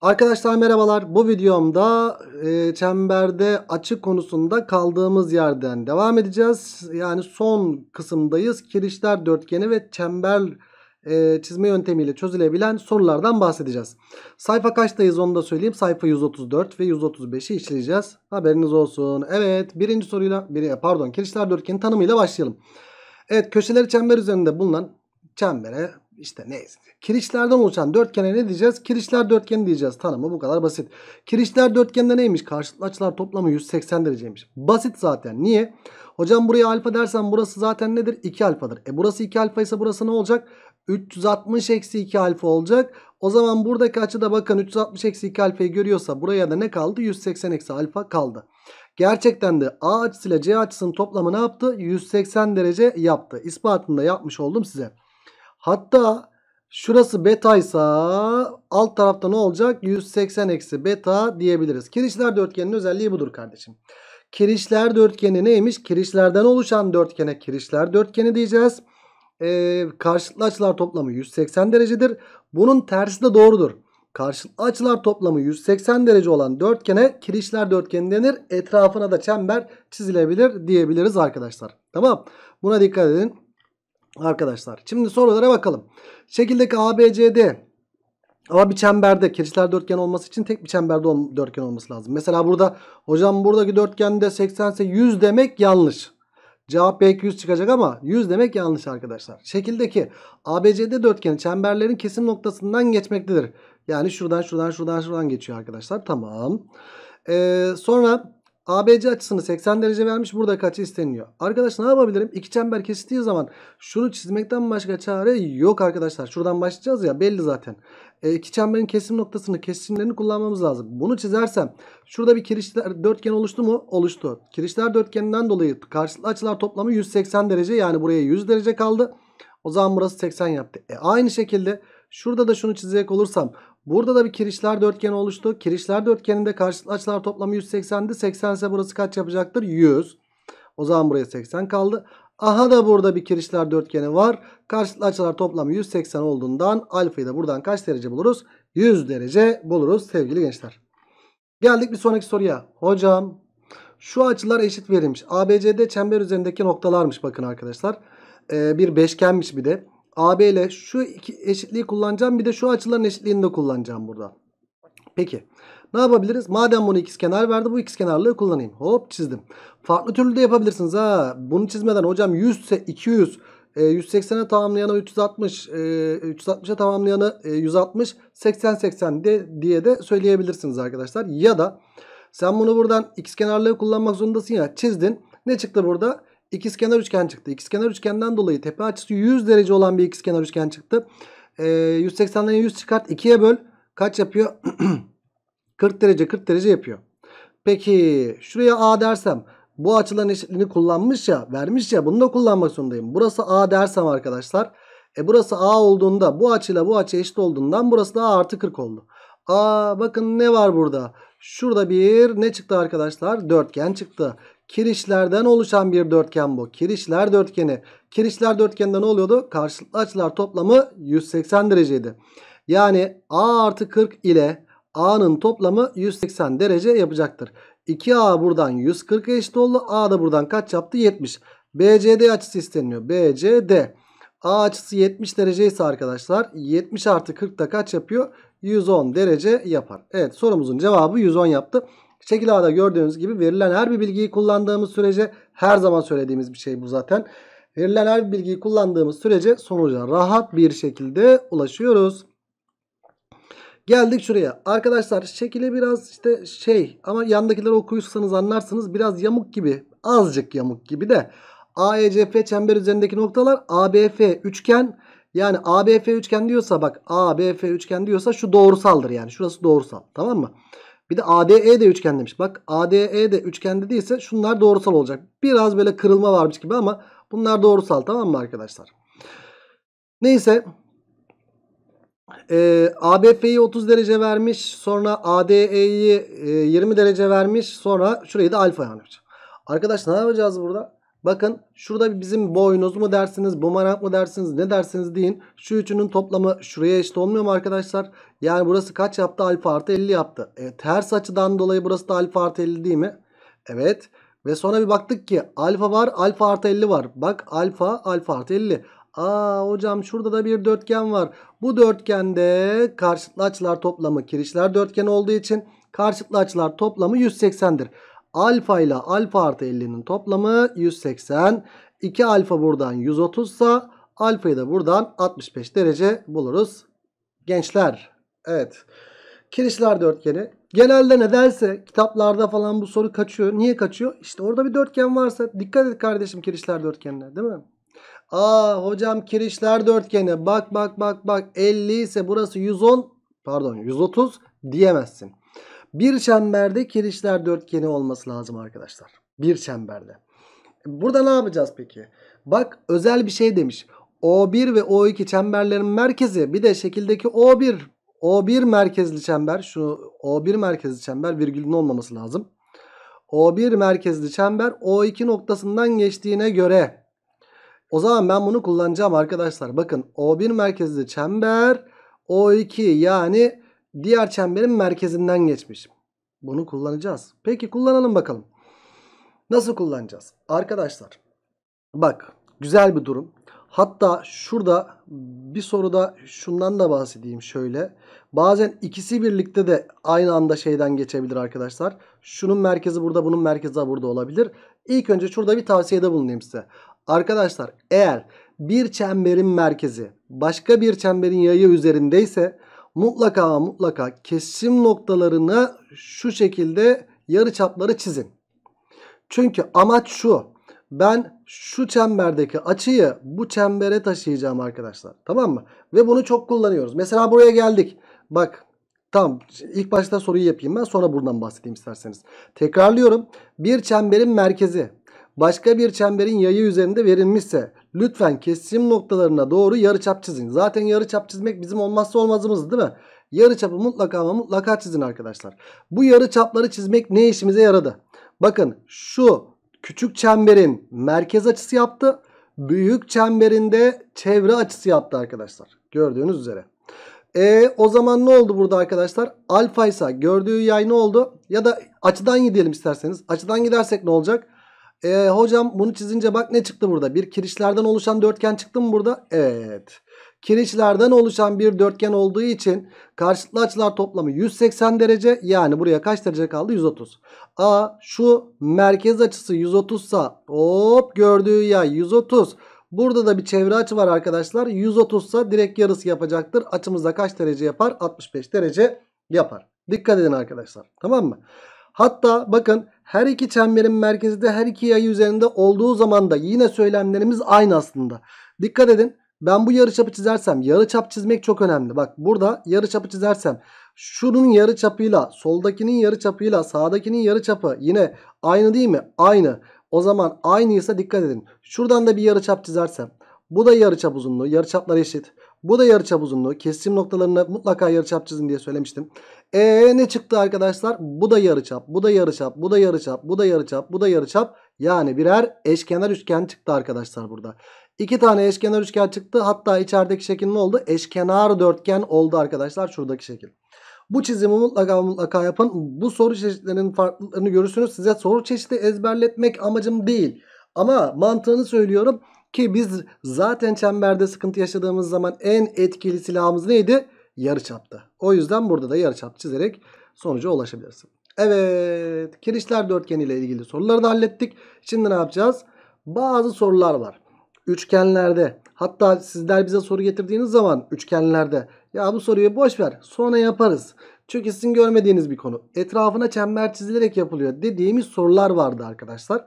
Arkadaşlar merhabalar. Bu videomda e, çemberde açı konusunda kaldığımız yerden devam edeceğiz. Yani son kısımdayız. Kirişler dörtgeni ve çember e, çizme yöntemiyle çözülebilen sorulardan bahsedeceğiz. Sayfa kaçtayız onu da söyleyeyim. Sayfa 134 ve 135'i işleyeceğiz. Haberiniz olsun. Evet birinci soruyla biri, e, pardon kirişler dörtgeni tanımıyla başlayalım. Evet köşeleri çember üzerinde bulunan çembere işte neyse. Kirişlerden oluşan dörtgene ne diyeceğiz? Kirişler dörtgeni diyeceğiz. Tanımı bu kadar basit. Kirişler dörtgeninde neymiş? Karşılıklı açılar toplamı 180 dereceymiş. Basit zaten. Niye? Hocam buraya alfa dersen burası zaten nedir? 2 alfadır. E burası 2 alfa ise burası ne olacak? 360 eksi 2 alfa olacak. O zaman buradaki açıda bakın 360 eksi 2 alfayı görüyorsa buraya da ne kaldı? 180 eksi alfa kaldı. Gerçekten de A açısıyla C açısının toplamı ne yaptı? 180 derece yaptı. İspatını da yapmış oldum size. Hatta şurası beta ise alt tarafta ne olacak? 180 eksi beta diyebiliriz. Kirişler dörtgenin özelliği budur kardeşim. Kirişler dörtgeni neymiş? Kirişlerden oluşan dörtgene kirişler dörtgeni diyeceğiz. Ee, karşılıklı açılar toplamı 180 derecedir. Bunun tersi de doğrudur. Karşılıklı açılar toplamı 180 derece olan dörtgene kirişler dörtgeni denir. Etrafına da çember çizilebilir diyebiliriz arkadaşlar. Tamam. Buna dikkat edin. Arkadaşlar şimdi sorulara bakalım. Şekildeki ABCD ama bir çemberde Kirişler dörtgen olması için tek bir çemberde dörtgen olması lazım. Mesela burada hocam buradaki dörtgende 80 ise 100 demek yanlış. Cevap belki 100 çıkacak ama 100 demek yanlış arkadaşlar. Şekildeki ABCD dörtgeni çemberlerin kesim noktasından geçmektedir. Yani şuradan şuradan şuradan şuradan geçiyor arkadaşlar. Tamam. Ee, sonra ABC açısını 80 derece vermiş. Burada kaç isteniyor? Arkadaş ne yapabilirim? İki çember kesittiği zaman şunu çizmekten başka çare yok arkadaşlar. Şuradan başlayacağız ya belli zaten. E, iki çemberin kesim noktasını kesimlerini kullanmamız lazım. Bunu çizersem şurada bir kirişler dörtgen oluştu mu? Oluştu. Kirişler dörtgeninden dolayı karşılıklı açılar toplamı 180 derece. Yani buraya 100 derece kaldı. O zaman burası 80 yaptı. E, aynı şekilde şurada da şunu çizecek olursam Burada da bir kirişler dörtgeni oluştu. Kirişler dörtgeninde karşılıklı açılar toplamı 180'di. 80 ise burası kaç yapacaktır? 100. O zaman buraya 80 kaldı. Aha da burada bir kirişler dörtgeni var. Karşılıklı açılar toplamı 180 olduğundan alfayı da buradan kaç derece buluruz? 100 derece buluruz sevgili gençler. Geldik bir sonraki soruya. Hocam şu açılar eşit verilmiş. ABCD çember üzerindeki noktalarmış bakın arkadaşlar. Ee, bir beşgenmiş bir de. AB ile şu iki eşitliği kullanacağım. Bir de şu açıların eşitliğini de kullanacağım burada. Peki. Ne yapabiliriz? Madem bunu kenar verdi bu kenarlığı kullanayım. Hop çizdim. Farklı türlü de yapabilirsiniz ha. Bunu çizmeden hocam 100 ise 200 180'e tamamlayanı 360, 360'a e, tamamlayanı 160, e, 80-80 de, diye de söyleyebilirsiniz arkadaşlar. Ya da sen bunu buradan x kenarlığı kullanmak zorundasın ya çizdin. Ne çıktı burada? ikizkenar üçgen çıktı. İkizkenar üçgenden dolayı tepe açısı 100 derece olan bir ikizkenar üçgen çıktı. Ee, 180'den 100 çıkart 2'ye böl. Kaç yapıyor? 40 derece 40 derece yapıyor. Peki şuraya A dersem bu açıların eşitliğini kullanmış ya vermiş ya bunu da kullanmak zorundayım. Burası A dersem arkadaşlar. E burası A olduğunda bu açıyla bu açı eşit olduğundan burası da A artı 40 oldu. Aa bakın ne var burada? Şurada bir ne çıktı arkadaşlar? Dörtgen çıktı kirişlerden oluşan bir dörtgen bu. Kirişler dörtgeni. Kirişler dörtgeninde ne oluyordu? Karşılıklı açılar toplamı 180 dereceydi. Yani A artı 40 ile A'nın toplamı 180 derece yapacaktır. 2A buradan 140'a eşit oldu. A da buradan kaç yaptı? 70. BCD açısı isteniyor. BCD. A açısı 70 derece ise arkadaşlar 70 artı 40 da kaç yapıyor? 110 derece yapar. Evet sorumuzun cevabı 110 yaptı. Şekil A'da gördüğünüz gibi verilen her bir bilgiyi kullandığımız sürece her zaman söylediğimiz bir şey bu zaten. Verilen her bir bilgiyi kullandığımız sürece sonuca rahat bir şekilde ulaşıyoruz. Geldik şuraya. Arkadaşlar şekile biraz işte şey ama yandakileri okuyursanız anlarsınız. Biraz yamuk gibi. Azıcık yamuk gibi de. AECF çember üzerindeki noktalar ABF üçgen. Yani ABF üçgen diyorsa bak ABF üçgen diyorsa şu doğrusaldır yani. Şurası doğrusal. Tamam mı? Bir de ADE de üçgen demiş. Bak ADE de üçgen dediyse şunlar doğrusal olacak. Biraz böyle kırılma varmış gibi ama bunlar doğrusal tamam mı arkadaşlar? Neyse. Ee, ABF'yi 30 derece vermiş. Sonra ADE'yi e, 20 derece vermiş. Sonra şurayı da alfa vermiş. Arkadaş ne yapacağız burada? Bakın şurada bizim boynuz mu dersiniz, bumerang mı dersiniz, ne dersiniz deyin. Şu üçünün toplamı şuraya eşit olmuyor mu arkadaşlar? Yani burası kaç yaptı? Alfa artı 50 yaptı. E, ters açıdan dolayı burası da alfa artı 50 değil mi? Evet. Ve sonra bir baktık ki alfa var, alfa artı 50 var. Bak alfa, alfa artı 50. Aa hocam şurada da bir dörtgen var. Bu dörtgende karşılıklı açılar toplamı kirişler dörtgen olduğu için karşılıklı açılar toplamı 180'dir. Alfa ile alfa artı 50'nin toplamı 180. 2 alfa buradan 130 sa alfayı da buradan 65 derece buluruz. Gençler evet kirişler dörtgeni genelde nedense kitaplarda falan bu soru kaçıyor. Niye kaçıyor? İşte orada bir dörtgen varsa dikkat et kardeşim kirişler dörtgenine değil mi? Aa hocam kirişler dörtgeni bak bak bak bak 50 ise burası 110 pardon 130 diyemezsin. Bir çemberde kirişler dörtgeni olması lazım arkadaşlar. Bir çemberde. Burada ne yapacağız peki? Bak özel bir şey demiş. O1 ve O2 çemberlerin merkezi bir de şekildeki O1 O1 merkezli çember şu O1 merkezli çember virgülün olmaması lazım. O1 merkezli çember O2 noktasından geçtiğine göre o zaman ben bunu kullanacağım arkadaşlar. Bakın O1 merkezli çember O2 yani diğer çemberin merkezinden geçmiş. Bunu kullanacağız. Peki kullanalım bakalım. Nasıl kullanacağız? Arkadaşlar bak güzel bir durum. Hatta şurada bir soruda şundan da bahsedeyim şöyle. Bazen ikisi birlikte de aynı anda şeyden geçebilir arkadaşlar. Şunun merkezi burada bunun merkezi burada olabilir. İlk önce şurada bir tavsiyede bulunayım size. Arkadaşlar eğer bir çemberin merkezi başka bir çemberin yayı üzerindeyse mutlaka mutlaka kesim noktalarını şu şekilde yarı çapları çizin. Çünkü amaç şu. Ben şu çemberdeki açıyı bu çembere taşıyacağım arkadaşlar. Tamam mı? Ve bunu çok kullanıyoruz. Mesela buraya geldik. Bak Tamam ilk başta soruyu yapayım ben sonra buradan bahsedeyim isterseniz. Tekrarlıyorum. Bir çemberin merkezi başka bir çemberin yayı üzerinde verilmişse Lütfen kesim noktalarına doğru yarıçap çizin. Zaten yarıçap çizmek bizim olmazsa olmazımız değil mi? Yarıçapı mutlaka ama mutlaka çizin arkadaşlar. Bu yarıçapları çizmek ne işimize yaradı? Bakın şu küçük çemberin merkez açısı yaptı. Büyük çemberinde çevre açısı yaptı arkadaşlar. Gördüğünüz üzere. E, o zaman ne oldu burada arkadaşlar? Alfa ise gördüğü yay ne oldu? Ya da açıdan gidelim isterseniz. Açıdan gidersek ne olacak? E, hocam bunu çizince bak ne çıktı burada? Bir kirişlerden oluşan dörtgen çıktı mı burada? Evet. Kirişlerden oluşan bir dörtgen olduğu için karşılıklı açılar toplamı 180 derece. Yani buraya kaç derece kaldı? 130. A şu merkez açısı 130 sa hop gördüğü yay 130. Burada da bir çevre açı var arkadaşlar. 130 sa direkt yarısı yapacaktır. Açımızda kaç derece yapar? 65 derece yapar. Dikkat edin arkadaşlar. Tamam mı? Hatta bakın her iki çemberin merkezi her iki yayı üzerinde olduğu zaman da yine söylemlerimiz aynı aslında. Dikkat edin ben bu yarıçapı çizersem yarıçap çizmek çok önemli. Bak burada yarıçapı çizersem şunun yarıçapıyla soldakinin yarıçapıyla sağdakinin yarıçapı yine aynı değil mi? Aynı. O zaman aynıysa dikkat edin. Şuradan da bir yarıçap çizersem bu da yarıçap uzunluğu. Yarıçaplar eşit. Bu da yarıçap uzunluğu. Kesim noktalarına mutlaka yarıçap çizin diye söylemiştim. E ne çıktı arkadaşlar? Bu da yarıçap, bu da yarıçap, bu da yarıçap, bu da yarıçap, bu da yarıçap. Yani birer eşkenar üçgen çıktı arkadaşlar burada. İki tane eşkenar üçgen çıktı. Hatta içerideki şekil ne oldu? Eşkenar dörtgen oldu arkadaşlar şuradaki şekil. Bu çizimi mutlaka mutlaka yapın. Bu soru çeşitlerinin farklılıklarını görürsünüz. Size soru çeşidi ezberletmek amacım değil. Ama mantığını söylüyorum. Ki biz zaten çemberde sıkıntı yaşadığımız zaman en etkili silahımız neydi? Yarı Yarıçaptı. O yüzden burada da yarı çap çizerek sonuca ulaşabilirsin. Evet kirişler dörtgeni ile ilgili soruları da hallettik. Şimdi ne yapacağız? Bazı sorular var. Üçgenlerde hatta sizler bize soru getirdiğiniz zaman üçgenlerde ya bu soruyu boş ver sonra yaparız. Çünkü sizin görmediğiniz bir konu. Etrafına çember çizilerek yapılıyor dediğimiz sorular vardı arkadaşlar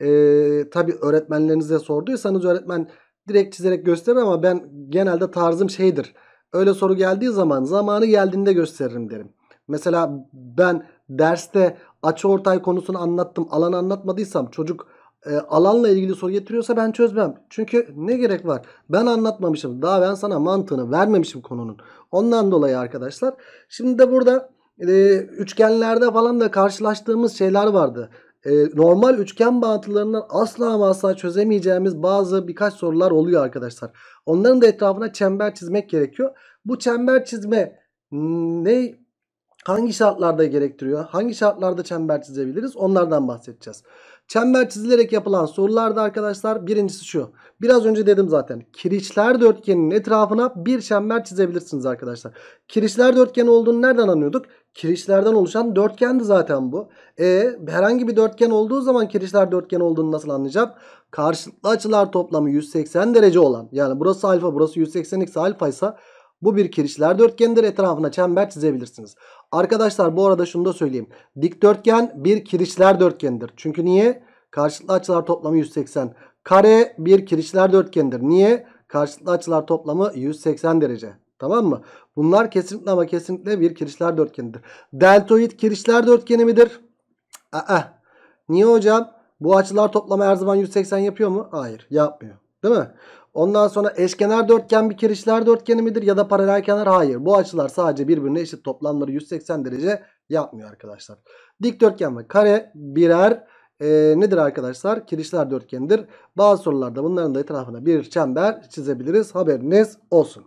e, tabi öğretmenlerinize sorduysanız öğretmen direkt çizerek gösterir ama ben genelde tarzım şeydir. Öyle soru geldiği zaman zamanı geldiğinde gösteririm derim. Mesela ben derste açı ortay konusunu anlattım. Alanı anlatmadıysam çocuk e, alanla ilgili soru getiriyorsa ben çözmem. Çünkü ne gerek var? Ben anlatmamışım. Daha ben sana mantığını vermemişim konunun. Ondan dolayı arkadaşlar. Şimdi de burada e, üçgenlerde falan da karşılaştığımız şeyler vardı. Ee, normal üçgen bağıntılarından asla ama asla çözemeyeceğimiz bazı birkaç sorular oluyor arkadaşlar. Onların da etrafına çember çizmek gerekiyor. Bu çember çizme hmm, ne hangi şartlarda gerektiriyor? Hangi şartlarda çember çizebiliriz? Onlardan bahsedeceğiz. Çember çizilerek yapılan sorularda arkadaşlar birincisi şu. Biraz önce dedim zaten. Kiriçler dörtgenin etrafına bir çember çizebilirsiniz arkadaşlar. Kiriçler dörtgeni olduğunu nereden anlıyorduk? Kirişlerden oluşan dörtgendi zaten bu. E herhangi bir dörtgen olduğu zaman kirişler dörtgen olduğunu nasıl anlayacağım? Karşılıklı açılar toplamı 180 derece olan yani burası alfa burası 180 x alfa ise bu bir kirişler dörtgendir. Etrafına çember çizebilirsiniz. Arkadaşlar bu arada şunu da söyleyeyim. Dikdörtgen bir kirişler dörtgendir. Çünkü niye? Karşılıklı açılar toplamı 180. Kare bir kirişler dörtgendir. Niye? Karşılıklı açılar toplamı 180 derece. Tamam mı? Bunlar kesinlikle ama kesinlikle bir kirişler dörtgenidir. Deltoid kirişler dörtgeni midir? Aa. Niye hocam? Bu açılar toplamı her zaman 180 yapıyor mu? Hayır yapmıyor. Değil mi? Ondan sonra eşkenar dörtgen bir kirişler dörtgeni midir ya da paralel kenar? Hayır. Bu açılar sadece birbirine eşit toplamları 180 derece yapmıyor arkadaşlar. Dikdörtgen ve kare birer e, nedir arkadaşlar? Kirişler dörtgenidir. Bazı sorularda bunların da etrafına bir çember çizebiliriz. Haberiniz olsun.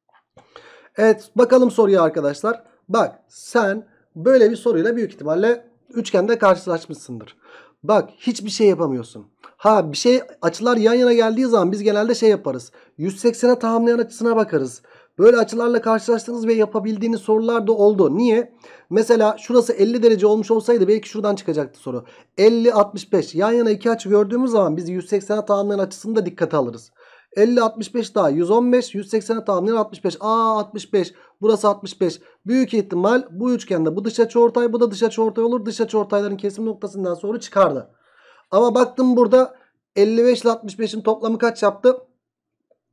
evet bakalım soruya arkadaşlar. Bak sen böyle bir soruyla büyük ihtimalle üçgende karşılaşmışsındır. Bak hiçbir şey yapamıyorsun. Ha bir şey açılar yan yana geldiği zaman biz genelde şey yaparız. 180'e tamamlayan açısına bakarız. Böyle açılarla karşılaştığınız ve yapabildiğiniz sorular da oldu. Niye? Mesela şurası 50 derece olmuş olsaydı belki şuradan çıkacaktı soru. 50-65 yan yana iki açı gördüğümüz zaman biz 180'e tamamlayan açısını da dikkate alırız. 50-65 daha 115. 180'e tamamlayan 65. Aa 65. Burası 65. Büyük ihtimal bu üçgende bu dış açı ortay bu da dış açı ortay olur. Dış açı ortayların kesim noktasından sonra çıkardı. Ama baktım burada 55 ile 65'in toplamı kaç yaptı?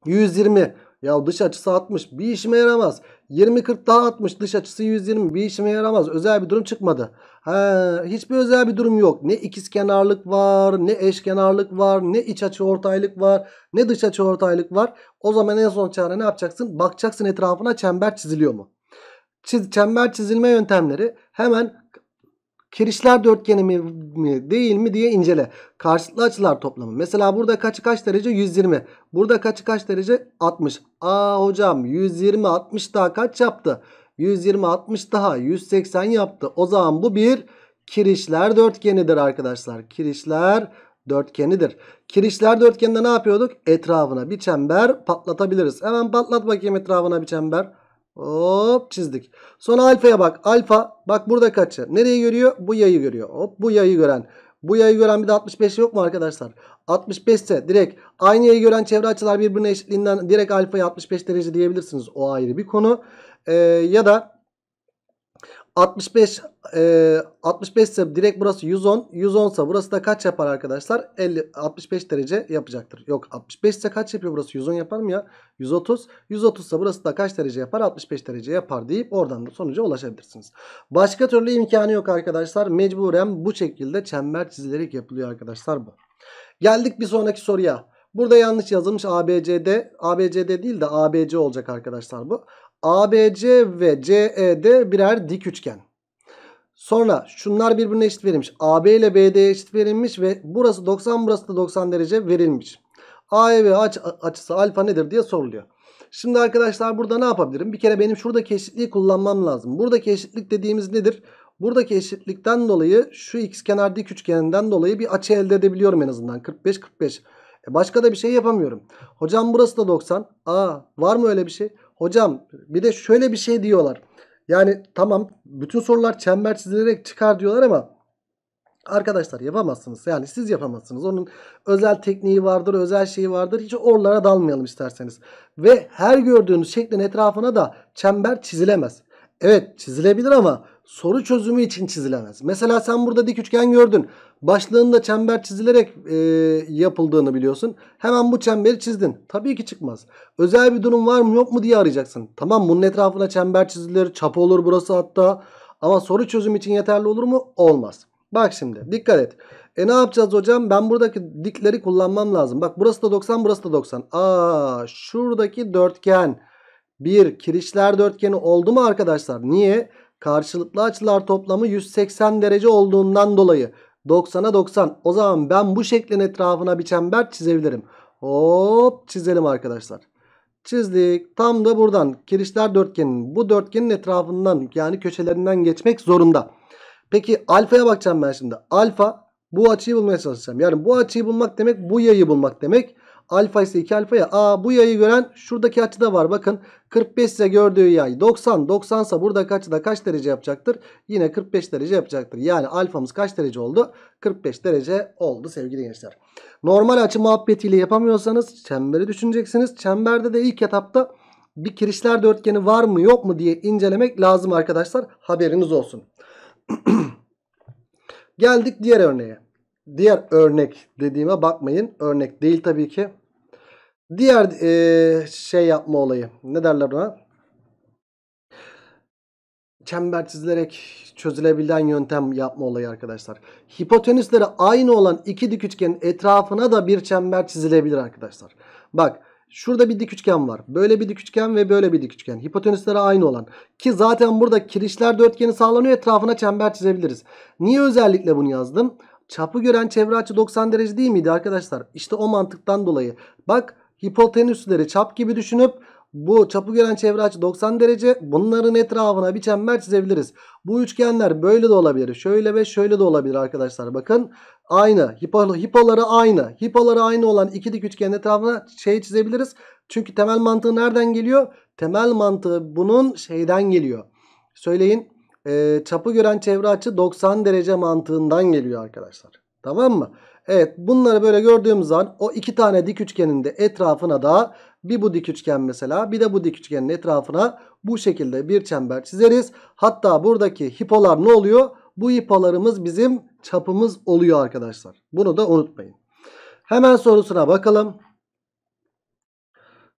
120. Ya dış açısı 60 bir işime yaramaz. 20-40 daha 60 dış açısı 120 bir işime yaramaz. Özel bir durum çıkmadı. Ha, hiçbir özel bir durum yok. Ne ikizkenarlık var ne eşkenarlık var ne iç açı ortaylık var ne dış açı ortaylık var. O zaman en son çare ne yapacaksın? Bakacaksın etrafına çember çiziliyor mu? Çiz, çember çizilme yöntemleri hemen Kirişler dörtgeni mi, mi değil mi diye incele. Karşılıklı açılar toplamı. Mesela burada kaçı kaç derece? 120. Burada kaçı kaç derece? 60. Aa hocam 120 60 daha kaç yaptı? 120 60 daha 180 yaptı. O zaman bu bir kirişler dörtgenidir arkadaşlar. Kirişler dörtgenidir. Kirişler dörtgeninde ne yapıyorduk? Etrafına bir çember patlatabiliriz. Hemen patlat bakayım etrafına bir çember. Hop çizdik. Sonra alfaya bak. Alfa bak burada kaçı? Nereyi görüyor? Bu yayı görüyor. Hop bu yayı gören. Bu yayı gören bir de 65 yok mu arkadaşlar? 65 ise direkt aynı yayı gören çevre açılar birbirine eşitliğinden direkt alfaya 65 derece diyebilirsiniz. O ayrı bir konu. Ee, ya da 65 e, 65 ise direkt burası 110. 110 ise burası da kaç yapar arkadaşlar? 50 65 derece yapacaktır. Yok 65 ise kaç yapıyor burası? 110 yapar mı ya? 130. 130 ise burası da kaç derece yapar? 65 derece yapar deyip oradan da sonuca ulaşabilirsiniz. Başka türlü imkanı yok arkadaşlar. Mecburen bu şekilde çember çizilerek yapılıyor arkadaşlar bu. Geldik bir sonraki soruya. Burada yanlış yazılmış ABCD. ABCD değil de ABC olacak arkadaşlar bu. ABC ve CED birer dik üçgen. Sonra şunlar birbirine eşit verilmiş. AB ile BD'ye eşit verilmiş ve burası 90 burası da 90 derece verilmiş. AEV aç, açısı alfa nedir diye soruluyor. Şimdi arkadaşlar burada ne yapabilirim? Bir kere benim şuradaki eşitliği kullanmam lazım. Buradaki eşitlik dediğimiz nedir? Buradaki eşitlikten dolayı şu x kenar dik üçgeninden dolayı bir açı elde edebiliyorum en azından. 45-45. E başka da bir şey yapamıyorum. Hocam burası da 90. Aa var mı öyle bir şey? Hocam bir de şöyle bir şey diyorlar. Yani tamam bütün sorular çember çizilerek çıkar diyorlar ama arkadaşlar yapamazsınız. Yani siz yapamazsınız. Onun özel tekniği vardır, özel şeyi vardır. Hiç oralara dalmayalım isterseniz. Ve her gördüğünüz şeklin etrafına da çember çizilemez. Evet çizilebilir ama soru çözümü için çizilemez. Mesela sen burada dik üçgen gördün. Başlığında çember çizilerek e, yapıldığını biliyorsun. Hemen bu çemberi çizdin. Tabii ki çıkmaz. Özel bir durum var mı yok mu diye arayacaksın. Tamam bunun etrafına çember çizilir. Çapı olur burası hatta. Ama soru çözümü için yeterli olur mu? Olmaz. Bak şimdi dikkat et. E ne yapacağız hocam? Ben buradaki dikleri kullanmam lazım. Bak burası da 90 burası da 90. Aa şuradaki dörtgen bir kirişler dörtgeni oldu mu arkadaşlar? Niye? Karşılıklı açılar toplamı 180 derece olduğundan dolayı 90'a 90. O zaman ben bu şeklin etrafına bir çember çizebilirim. Hop çizelim arkadaşlar. Çizdik. Tam da buradan kirişler dörtgenin bu dörtgenin etrafından yani köşelerinden geçmek zorunda. Peki alfaya bakacağım ben şimdi. Alfa bu açıyı bulmaya çalışacağım. Yani bu açıyı bulmak demek bu yayı bulmak demek. Alfa ise 2 alfa ya. Aa bu yayı gören şuradaki açıda var. Bakın 45 ise gördüğü yay 90. 90 ise buradaki açıda kaç derece yapacaktır? Yine 45 derece yapacaktır. Yani alfamız kaç derece oldu? 45 derece oldu sevgili gençler. Normal açı muhabbetiyle yapamıyorsanız çemberi düşüneceksiniz. Çemberde de ilk etapta bir kirişler dörtgeni var mı yok mu diye incelemek lazım arkadaşlar. Haberiniz olsun. Geldik diğer örneğe. Diğer örnek dediğime bakmayın. Örnek değil tabii ki. Diğer e, şey yapma olayı. Ne derler ona? Çember çizilerek çözülebilen yöntem yapma olayı arkadaşlar. Hipotenüsleri aynı olan iki dik üçgenin etrafına da bir çember çizilebilir arkadaşlar. Bak şurada bir dik üçgen var. Böyle bir dik üçgen ve böyle bir dik üçgen. Hipotenüsleri aynı olan. Ki zaten burada kirişler dörtgeni sağlanıyor. Etrafına çember çizebiliriz. Niye özellikle bunu yazdım? Çapı gören çevre açı 90 derece değil miydi arkadaşlar? İşte o mantıktan dolayı. Bak hipotenüsleri çap gibi düşünüp bu çapı gören çevre açı 90 derece. Bunların etrafına bir çember çizebiliriz. Bu üçgenler böyle de olabilir. Şöyle ve şöyle de olabilir arkadaşlar. Bakın aynı. Hipo, hipoları aynı. Hipoları aynı olan iki dik üçgenin etrafına şey çizebiliriz. Çünkü temel mantığı nereden geliyor? Temel mantığı bunun şeyden geliyor. Söyleyin. E, çapı gören çevre açı 90 derece mantığından geliyor arkadaşlar. Tamam mı? Evet bunları böyle gördüğümüz zaman o iki tane dik üçgenin de etrafına da bir bu dik üçgen mesela bir de bu dik üçgenin etrafına bu şekilde bir çember çizeriz. Hatta buradaki hipolar ne oluyor? Bu hipolarımız bizim çapımız oluyor arkadaşlar. Bunu da unutmayın. Hemen sorusuna bakalım.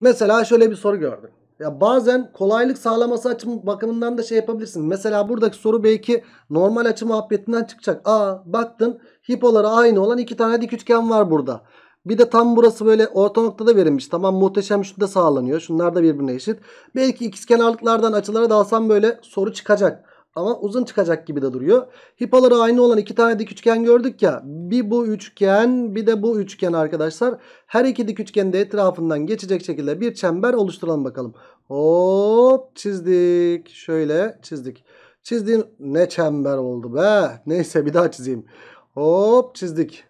Mesela şöyle bir soru gördüm. Ya bazen kolaylık sağlaması açım bakımından da şey yapabilirsin. Mesela buradaki soru belki normal açı muhabbetinden çıkacak. Aa baktın hipoları aynı olan iki tane dik üçgen var burada. Bir de tam burası böyle orta noktada verilmiş. Tamam muhteşem üçlü de sağlanıyor. Şunlar da birbirine eşit. Belki ikizkenarlıklardan açılara dalsam böyle soru çıkacak ama uzun çıkacak gibi de duruyor. Hipaları aynı olan iki tane dik üçgen gördük ya. Bir bu üçgen bir de bu üçgen arkadaşlar. Her iki dik üçgen de etrafından geçecek şekilde bir çember oluşturalım bakalım. Hop çizdik. Şöyle çizdik. Çizdiğin ne çember oldu be. Neyse bir daha çizeyim. Hop çizdik.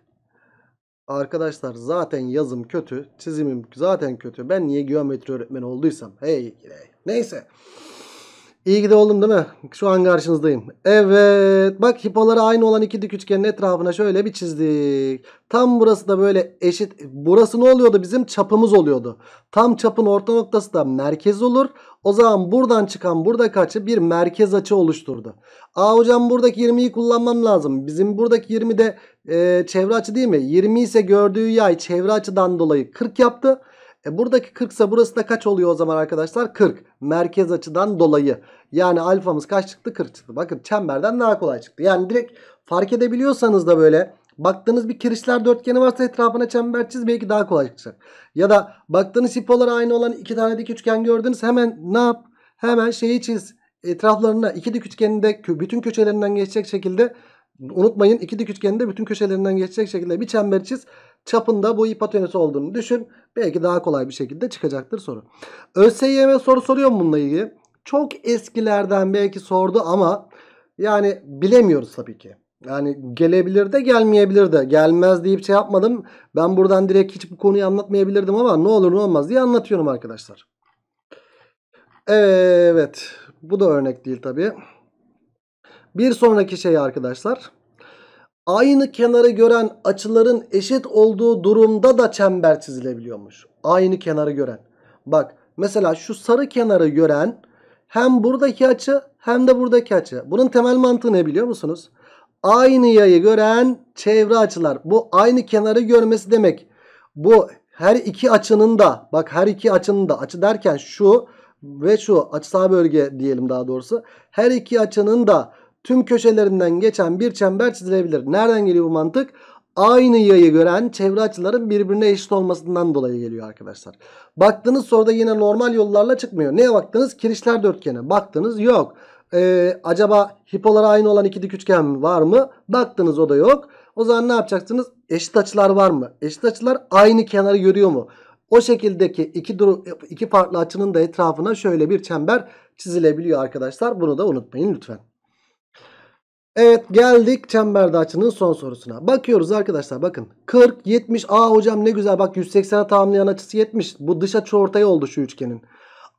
Arkadaşlar zaten yazım kötü. Çizimim zaten kötü. Ben niye geometri öğretmeni olduysam. Hey, hey. Neyse. İyi ki de oldum değil mi? Şu an karşınızdayım. Evet. Bak hipoları aynı olan iki dik üçgenin etrafına şöyle bir çizdik. Tam burası da böyle eşit. Burası ne oluyordu? Bizim çapımız oluyordu. Tam çapın orta noktası da merkez olur. O zaman buradan çıkan burada açı bir merkez açı oluşturdu. Aa hocam buradaki 20'yi kullanmam lazım. Bizim buradaki 20 de e, çevre açı değil mi? 20 ise gördüğü yay çevre açıdan dolayı 40 yaptı. E buradaki 40 ise burası da kaç oluyor o zaman arkadaşlar? 40. Merkez açıdan dolayı. Yani alfamız kaç çıktı? 40 çıktı. Bakın çemberden daha kolay çıktı. Yani direkt fark edebiliyorsanız da böyle baktığınız bir kirişler dörtgeni varsa etrafına çember çiz belki daha kolay çıkacak. Ya da baktığınız hipolar aynı olan iki tane dik üçgen gördünüz. Hemen ne yap? Hemen şeyi çiz. Etraflarına iki dik üçgeninde bütün köşelerinden geçecek şekilde unutmayın iki dik üçgeninde bütün köşelerinden geçecek şekilde bir çember çiz çapında bu hipotenüs olduğunu düşün. Belki daha kolay bir şekilde çıkacaktır soru. ÖSYM soru soruyor mu bununla ilgili? Çok eskilerden belki sordu ama yani bilemiyoruz tabii ki. Yani gelebilir de gelmeyebilir de. Gelmez deyip şey yapmadım. Ben buradan direkt hiç bu konuyu anlatmayabilirdim ama ne olur ne olmaz diye anlatıyorum arkadaşlar. Evet. Bu da örnek değil tabii. Bir sonraki şey arkadaşlar aynı kenarı gören açıların eşit olduğu durumda da çember çizilebiliyormuş. Aynı kenarı gören. Bak mesela şu sarı kenarı gören hem buradaki açı hem de buradaki açı. Bunun temel mantığı ne biliyor musunuz? Aynı yayı gören çevre açılar. Bu aynı kenarı görmesi demek. Bu her iki açının da bak her iki açının da açı derken şu ve şu açısal bölge diyelim daha doğrusu. Her iki açının da tüm köşelerinden geçen bir çember çizilebilir. Nereden geliyor bu mantık? Aynı yayı gören çevre açıların birbirine eşit olmasından dolayı geliyor arkadaşlar. Baktınız soruda yine normal yollarla çıkmıyor. Neye baktınız? Kirişler dörtgene. Baktınız yok. Ee, acaba hipolara aynı olan iki dik üçgen var mı? Baktınız o da yok. O zaman ne yapacaksınız? Eşit açılar var mı? Eşit açılar aynı kenarı görüyor mu? O şekildeki iki, iki farklı açının da etrafına şöyle bir çember çizilebiliyor arkadaşlar. Bunu da unutmayın lütfen. Evet geldik çemberde açının son sorusuna. Bakıyoruz arkadaşlar bakın. 40, 70. Aa hocam ne güzel bak 180'e tamamlayan açısı 70. Bu dış açı ortaya oldu şu üçgenin.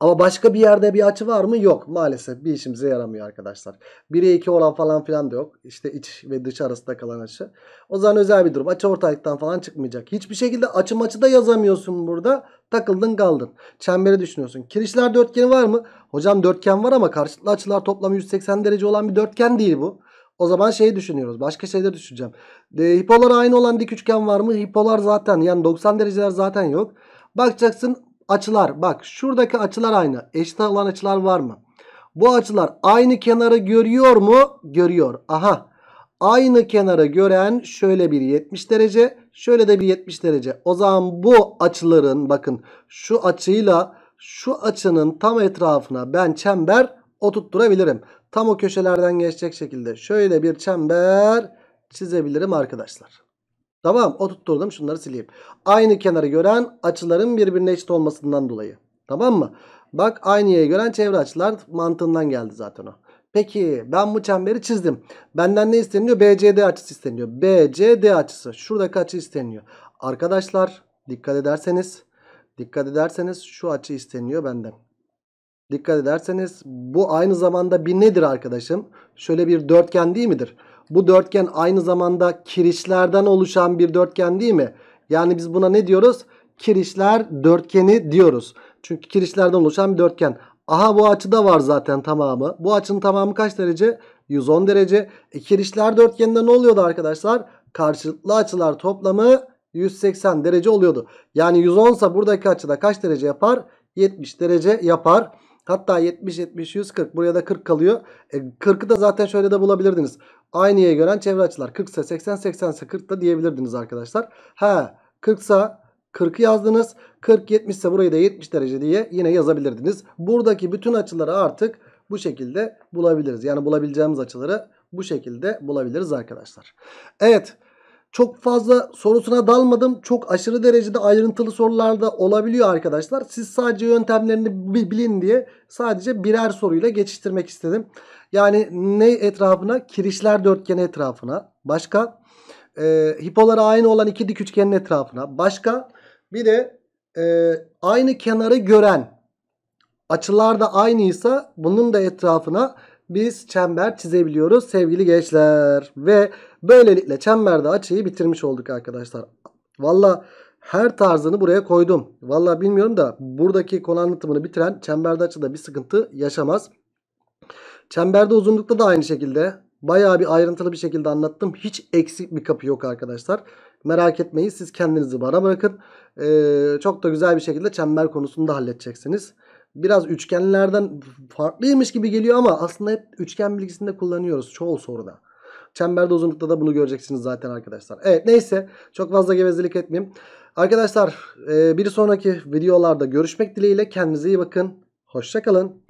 Ama başka bir yerde bir açı var mı? Yok. Maalesef bir işimize yaramıyor arkadaşlar. 1'e 2 olan falan filan da yok. İşte iç ve dış arasında kalan açı. O zaman özel bir durum. Açı ortalıktan falan çıkmayacak. Hiçbir şekilde açı maçı da yazamıyorsun burada. Takıldın kaldın. Çemberi düşünüyorsun. Kirişler dörtgeni var mı? Hocam dörtgen var ama karşılıklı açılar toplamı 180 derece olan bir dörtgen değil bu. O zaman şey düşünüyoruz. Başka şeyler düşüneceğim. E, hipolar aynı olan dik üçgen var mı? Hipolar zaten yani 90 dereceler zaten yok. Bakacaksın açılar. Bak şuradaki açılar aynı. Eşit olan açılar var mı? Bu açılar aynı kenarı görüyor mu? Görüyor. Aha. Aynı kenarı gören şöyle bir 70 derece. Şöyle de bir 70 derece. O zaman bu açıların bakın şu açıyla şu açının tam etrafına ben çember oturtturabilirim. Tam o köşelerden geçecek şekilde şöyle bir çember çizebilirim arkadaşlar. Tamam oturtturdum şunları sileyim. Aynı kenarı gören açıların birbirine eşit olmasından dolayı. Tamam mı? Bak aynıya gören çevre açılar mantığından geldi zaten o. Peki ben bu çemberi çizdim. Benden ne isteniyor? BCD açısı isteniyor. BCD açısı. Şuradaki açı isteniyor. Arkadaşlar dikkat ederseniz dikkat ederseniz şu açı isteniyor benden. Dikkat ederseniz bu aynı zamanda bir nedir arkadaşım? Şöyle bir dörtgen değil midir? Bu dörtgen aynı zamanda kirişlerden oluşan bir dörtgen değil mi? Yani biz buna ne diyoruz? Kirişler dörtgeni diyoruz. Çünkü kirişlerden oluşan bir dörtgen. Aha bu açı da var zaten tamamı. Bu açının tamamı kaç derece? 110 derece. E, kirişler dörtgeninde ne oluyordu arkadaşlar? Karşılıklı açılar toplamı 180 derece oluyordu. Yani 110 ise buradaki açıda kaç derece yapar? 70 derece yapar. Hatta 70, 70, 140. Buraya da 40 kalıyor. E, 40'ı da zaten şöyle de bulabilirdiniz. Aynıya gören çevre açılar 40 ise 80, 80 ise 40 da diyebilirdiniz arkadaşlar. Ha 40 ise 40'ı yazdınız. 40, 70 ise burayı da 70 derece diye yine yazabilirdiniz. Buradaki bütün açıları artık bu şekilde bulabiliriz. Yani bulabileceğimiz açıları bu şekilde bulabiliriz arkadaşlar. Evet çok fazla sorusuna dalmadım. Çok aşırı derecede ayrıntılı sorularda olabiliyor arkadaşlar. Siz sadece yöntemlerini bilin diye sadece birer soruyla geçiştirmek istedim. Yani ne etrafına? Kirişler dörtgeni etrafına. Başka? E, ee, hipolara aynı olan iki dik üçgenin etrafına. Başka? Bir de e, aynı kenarı gören açılar da aynıysa bunun da etrafına biz çember çizebiliyoruz sevgili gençler. Ve böylelikle çemberde açıyı bitirmiş olduk arkadaşlar. Valla her tarzını buraya koydum. Valla bilmiyorum da buradaki konu anlatımını bitiren çemberde açıda bir sıkıntı yaşamaz. Çemberde uzunlukta da aynı şekilde bayağı bir ayrıntılı bir şekilde anlattım. Hiç eksik bir kapı yok arkadaşlar. Merak etmeyin siz kendinizi bana bırakın. Ee, çok da güzel bir şekilde çember konusunu da halledeceksiniz biraz üçgenlerden farklıymış gibi geliyor ama aslında hep üçgen bilgisinde kullanıyoruz çoğu soruda. Çemberde uzunlukta da bunu göreceksiniz zaten arkadaşlar. Evet neyse çok fazla gevezelik etmeyeyim. Arkadaşlar e, bir sonraki videolarda görüşmek dileğiyle kendinize iyi bakın. Hoşçakalın.